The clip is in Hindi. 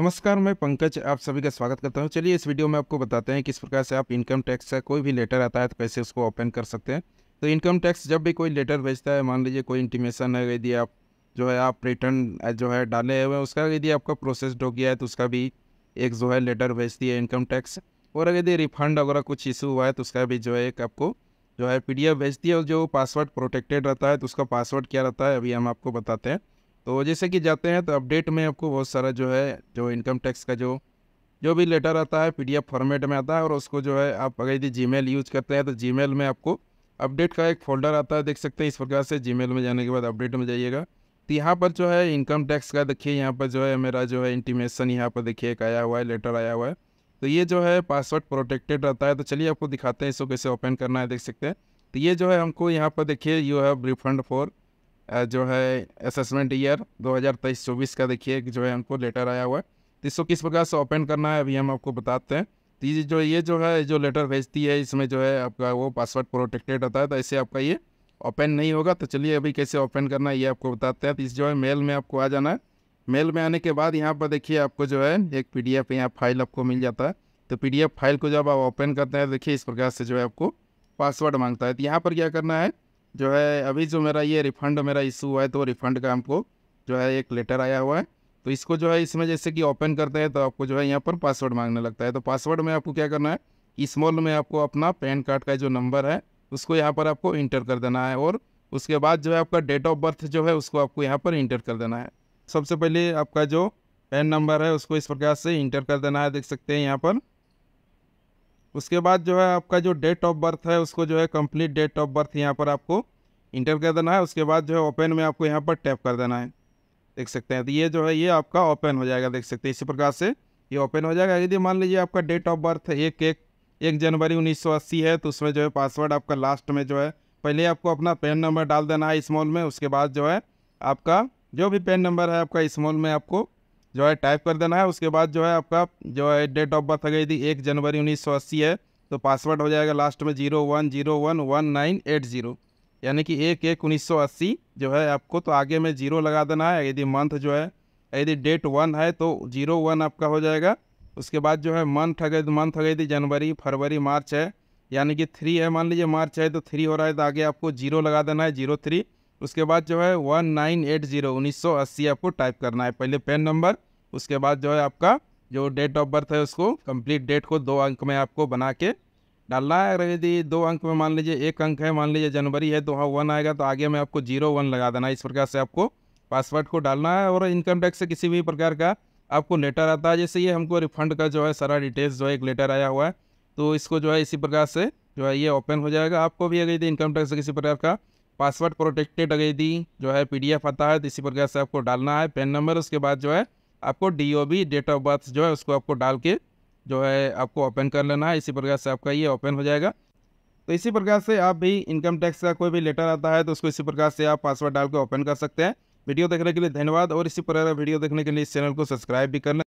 नमस्कार मैं पंकज आप सभी का स्वागत करता हूं चलिए इस वीडियो में आपको बताते हैं किस प्रकार से आप इनकम टैक्स का कोई भी लेटर आता है तो कैसे उसको ओपन कर सकते हैं तो इनकम टैक्स जब भी कोई लेटर भेजता है मान लीजिए कोई इंटीमेशन है यदि आप जो है आप रिटर्न जो है डाले हुए हैं उसका यदि आपका प्रोसेस हो गया है तो उसका भी एक जो है लेटर भेजती है इनकम टैक्स और यदि रिफंड वगैरह कुछ इशू हुआ है तो उसका भी जो है एक आपको जो है पी भेजती है और जो पासवर्ड प्रोटेक्टेड रहता है तो उसका पासवर्ड क्या रहता है अभी हम आपको बताते हैं तो जैसे कि जाते हैं तो अपडेट में आपको बहुत सारा जो है जो इनकम टैक्स का जो जो भी लेटर आता है पीडीएफ फॉर्मेट में आता है और उसको जो है आप अगर यदि जीमेल यूज़ करते हैं तो जीमेल में आपको अपडेट का एक फोल्डर आता है देख सकते हैं इस प्रकार से जीमेल में जाने के बाद अपडेट में जाइएगा तो यहाँ पर जो है इनकम टैक्स का देखिए यहाँ पर जो है मेरा जो है इंटीमेशन यहाँ पर देखिए एक आया हुआ है लेटर आया हुआ है तो ये जो है पासवर्ड प्रोटेक्टेड रहता है तो चलिए आपको दिखाते हैं इसको कैसे ओपन करना है देख सकते हैं तो ये जो है हमको यहाँ पर देखिए यू हैव रिफंड फॉर जो है असेसमेंट ईयर 2023-24 का देखिए जो है हमको लेटर आया हुआ है तो इसको किस प्रकार से ओपन करना है अभी हम आपको बताते हैं तो ये जो ये जो है जो लेटर भेजती है इसमें जो है आपका वो पासवर्ड प्रोटेक्टेड होता है तो ऐसे आपका ये ओपन नहीं होगा तो चलिए अभी कैसे ओपन करना है ये आपको बताते हैं तो इस जो है मेल में आपको आ जाना है मेल में आने के बाद यहाँ पर देखिए आपको जो है एक पी डी एफ यहाँ फाइल आपको मिल जाता है तो पी डी एफ फाइल को जब आप ओपन करते हैं देखिए इस प्रकार से जो है आपको पासवर्ड मांगता है तो यहाँ पर क्या करना है जो है अभी जो मेरा ये रिफंड मेरा इशू हुआ है तो रिफंड का हमको जो है एक लेटर आया हुआ है तो इसको जो है इसमें जैसे कि ओपन करते हैं तो आपको जो है यहाँ पर पासवर्ड मांगने लगता है तो पासवर्ड में आपको क्या करना है स्मॉल में आपको अपना पैन कार्ड का जो नंबर है उसको यहाँ पर आपको इंटर कर देना है और उसके बाद जो है आपका डेट ऑफ बर्थ जो है उसको आपको यहाँ पर इंटर कर देना है सबसे पहले आपका जो पैन नंबर है उसको इस प्रकार से इंटर कर देना है देख सकते हैं यहाँ पर उसके बाद जो है आपका जो डेट ऑफ बर्थ है उसको जो है कंप्लीट डेट ऑफ बर्थ यहाँ पर आपको इंटर कर देना है उसके बाद जो है ओपन में आपको यहाँ पर टैप कर देना है देख सकते हैं तो ये जो है ये आपका ओपन हो जाएगा देख सकते हैं इसी प्रकार से ये ओपन हो जाएगा यदि मान लीजिए आपका डेट ऑफ बर्थ एक एक एक जनवरी उन्नीस है तो उसमें जो है पासवर्ड आपका लास्ट में जो है पहले आपको अपना पेन नंबर डाल देना है इस्मॉल में उसके बाद जो है आपका जो भी पेन नंबर है आपका इस्मॉल में आपको जो है टाइप कर देना है उसके बाद जो है आपका जो है डेट ऑफ बर्थ आ गई थी एक जनवरी उन्नीस सौ अस्सी है तो पासवर्ड हो जाएगा लास्ट में zero one zero one one nine eight zero यानी कि एक एक उन्नीस सौ अस्सी जो है आपको तो आगे में जीरो लगा देना है यदि मंथ जो है यदि डेट वन है तो जीरो वन आपका हो जाएगा उसके बाद जो है मंथ आ मंथ आ गई थी जनवरी फरवरी मार्च है यानी कि थ्री है मान लीजिए मार्च है तो थ्री हो रहा है तो आगे आपको जीरो लगा देना है जीरो थ्री उसके बाद जो है वन नाइन एट जीरो उन्नीस सौ अस्सी आपको टाइप करना है पहले पेन नंबर उसके बाद जो है आपका जो डेट ऑफ बर्थ है उसको कंप्लीट डेट को दो अंक में आपको बना के डालना है अगर यदि दो अंक में मान लीजिए एक अंक है मान लीजिए जनवरी है तो वहाँ वन आएगा तो आगे में आपको जीरो वन लगा देना है इस प्रकार से आपको पासवर्ड को डालना है और इनकम टैक्स से किसी भी प्रकार का आपको लेटर आता है जैसे ये हमको रिफंड का जो है सारा डिटेल्स जो है एक लेटर आया हुआ है तो इसको जो है इसी प्रकार से जो है ये ओपन हो जाएगा आपको भी अगर यदि इनकम टैक्स से किसी प्रकार का पासवर्ड प्रोटेक्टेड यदि जो है पीडीएफ आता है तो इसी प्रकार से आपको डालना है पेन नंबर उसके बाद जो है आपको डीओबी डेट ऑफ बर्थ जो है उसको आपको डाल के जो है आपको ओपन कर लेना है इसी प्रकार से आपका ये ओपन हो जाएगा तो इसी प्रकार से आप भी इनकम टैक्स का कोई भी लेटर आता है तो उसको इसी प्रकार से आप पासवर्ड डाल के ओपन कर सकते हैं वीडियो देखने के लिए धन्यवाद और इसी प्रकार वीडियो देखने के लिए इस चैनल को सब्सक्राइब भी कर लें